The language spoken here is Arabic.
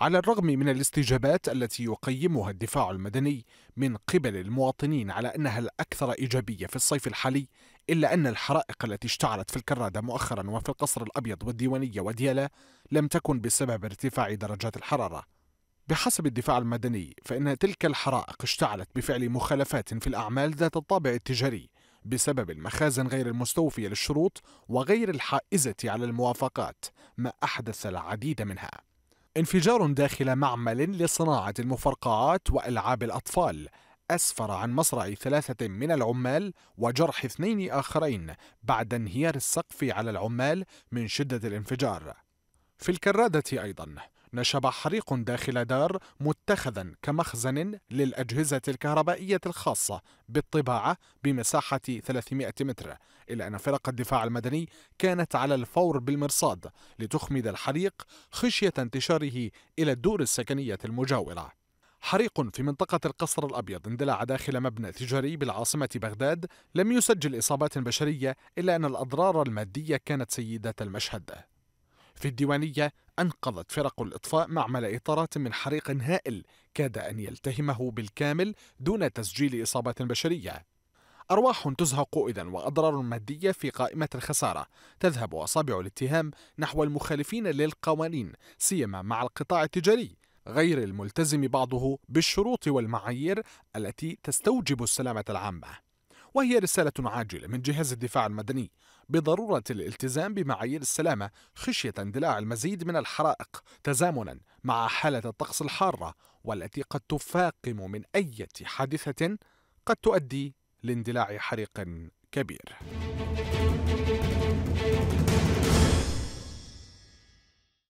على الرغم من الاستجابات التي يقيمها الدفاع المدني من قبل المواطنين على انها الاكثر ايجابيه في الصيف الحالي الا ان الحرائق التي اشتعلت في الكراده مؤخرا وفي القصر الابيض والديوانيه وديالا لم تكن بسبب ارتفاع درجات الحراره. بحسب الدفاع المدني فان تلك الحرائق اشتعلت بفعل مخالفات في الاعمال ذات الطابع التجاري بسبب المخازن غير المستوفيه للشروط وغير الحائزه على الموافقات ما احدث العديد منها. انفجار داخل معمل لصناعة المفرقعات وألعاب الأطفال أسفر عن مصرع ثلاثة من العمال وجرح اثنين آخرين بعد انهيار السقف على العمال من شدة الانفجار. في الكرادة أيضا نشب حريق داخل دار متخذا كمخزن للأجهزة الكهربائية الخاصة بالطباعة بمساحة 300 متر إلا أن فرق الدفاع المدني كانت على الفور بالمرصاد لتخمد الحريق خشية انتشاره إلى الدور السكنية المجاورة حريق في منطقة القصر الأبيض اندلع داخل مبنى تجاري بالعاصمة بغداد لم يسجل إصابات بشرية إلا أن الأضرار المادية كانت سيدة المشهد في الديوانية أنقذت فرق الإطفاء معمل إطارات من حريق هائل كاد أن يلتهمه بالكامل دون تسجيل إصابات بشرية أرواح تزهق إذا وأضرار مادية في قائمة الخسارة تذهب أصابع الاتهام نحو المخالفين للقوانين سيما مع القطاع التجاري غير الملتزم بعضه بالشروط والمعايير التي تستوجب السلامة العامة وهي رسالة عاجلة من جهاز الدفاع المدني بضرورة الالتزام بمعايير السلامة خشية اندلاع المزيد من الحرائق تزامنا مع حالة الطقس الحارة والتي قد تفاقم من أي حادثة قد تؤدي لاندلاع حريق كبير.